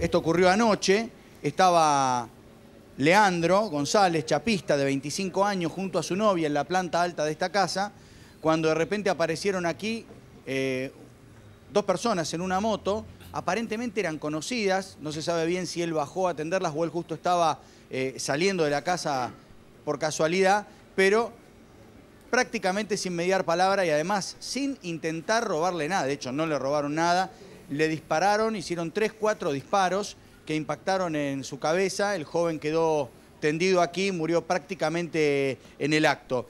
Esto ocurrió anoche. Estaba Leandro González, chapista de 25 años, junto a su novia en la planta alta de esta casa, cuando de repente aparecieron aquí eh, dos personas en una moto, aparentemente eran conocidas, no se sabe bien si él bajó a atenderlas o él justo estaba eh, saliendo de la casa por casualidad, pero prácticamente sin mediar palabra y además sin intentar robarle nada, de hecho no le robaron nada, le dispararon, hicieron tres, cuatro disparos que impactaron en su cabeza, el joven quedó tendido aquí, murió prácticamente en el acto.